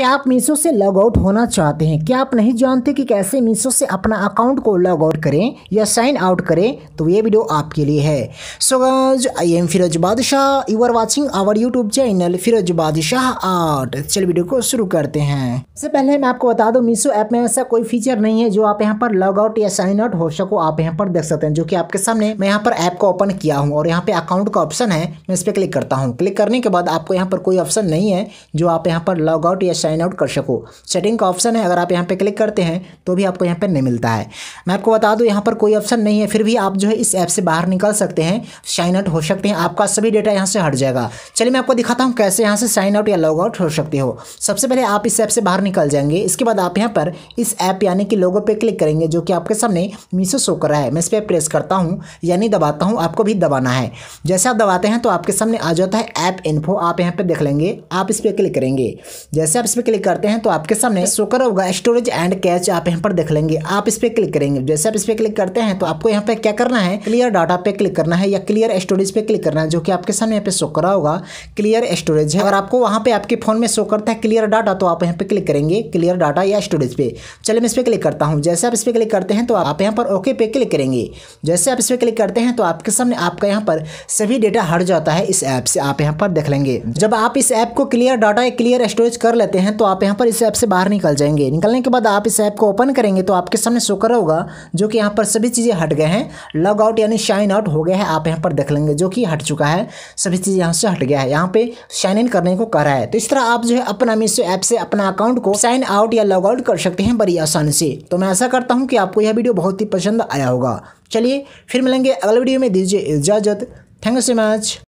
क्या आप मीशो से लॉग आउट होना चाहते हैं क्या आप नहीं जानते कि कैसे मीशो से अपना अकाउंट को लॉग आउट करें या साइन आउट करें तो ये वीडियो आपके लिए है so guys I am Firoz Badshah you are watching our YouTube channel Firoz Badshah art चल वीडियो को शुरू करते हैं सबसे पहले मैं आपको बता दूँ मीशो ऐप में ऐसा कोई फीचर नहीं है जो आप यहाँ पर लॉग आउट या साइन आउट हो सको आप यहाँ पर देख सकते हैं जो कि आपके सामने मैं यहाँ पर ऐप को ओपन किया हूँ और यहाँ पे अकाउंट का ऑप्शन है मैं इस पर क्लिक करता हूँ क्लिक करने के बाद आपको यहाँ पर कोई ऑप्शन नहीं है जो आप यहाँ पर लॉग आउट या साइन आउट कर सको सेटिंग का ऑप्शन है अगर आप यहाँ पर क्लिक करते हैं तो भी आपको यहाँ पर नहीं मिलता है मैं आपको बता दूँ यहाँ पर कोई ऑप्शन नहीं है फिर भी आप जो है इस ऐप से बाहर निकल सकते हैं साइन आउट हो सकते हैं आपका सभी डेटा यहाँ से हट जाएगा चलिए मैं आपको दिखाता हूँ कैसे यहाँ से साइन आउट या लॉग आउट हो सकते हो सबसे पहले आप इस ऐप से बाहर निकल जाएंगे इसके बाद आप यहाँ पर इस ऐप यानी कि लोगों पर क्लिक करेंगे जो कि आपके सामने मीशो शो कर रहा है मैं इस पर प्रेस करता हूँ यानी दबाता हूँ आपको भी दबाना है जैसे आप दबाते हैं तो आपके सामने आ जाता है ऐप इन्फो आप यहाँ पर देख लेंगे आप इस पर क्लिक करेंगे जैसे आप इस पर क्लिक करते हैं तो आपके सामने सोकर होगा स्टोरेज एंड कैच आप यहाँ पर देख लेंगे आप इस पर क्लिक करेंगे जैसे आप इस पर क्लिक करते हैं तो आपको यहाँ पे क्या करना है क्लियर डाटा पे क्लिक करना है या क्लियर स्टोरेज पे क्लिक करना है जो कि आपके सामने यहाँ पे शो करा होगा क्लियर स्टोरेज है और आपको वहाँ पे आपके फोन में शो करता है क्लियर डाटा तो आप यहाँ पे क्लिक करेंगे क्लियर डाटा या स्टोरेज पे चलिए मैं इस पर क्लिक करता हूँ जैसे आप इस पर क्लिक करते हैं तो आप यहाँ पर ओके पे क्लिक करेंगे जैसे आप इस पर क्लिक करते हैं तो आपके सामने आपका यहाँ पर सभी डेटा हट जाता है इस ऐप से आप यहाँ पर देख लेंगे जब आप इस ऐप को क्लियर डाटा या क्लियर स्टोरेज कर लेते हैं हैं तो आप यहाँ पर इस ऐप से बाहर निकल जाएंगे निकलने के बाद आप इस ऐप को ओपन करेंगे तो आपके सामने शो होगा जो कि यहाँ पर सभी चीज़ें हट गए हैं लॉग आउट यानी शाइन आउट हो गया है आप यहाँ पर देख लेंगे जो कि हट चुका है सभी चीज़ यहाँ से हट गया है यहाँ पर शाइन इन करने को कर रहा है तो इस तरह आप जो है अपना मीशो ऐप से अपना अकाउंट को साइन आउट या लॉग आउट कर सकते हैं बड़ी आसानी से तो मैं ऐसा करता हूँ कि आपको यह वीडियो बहुत ही पसंद आया होगा चलिए फिर मिलेंगे अगले वीडियो में दीजिए इजाज़त थैंक यू सो मच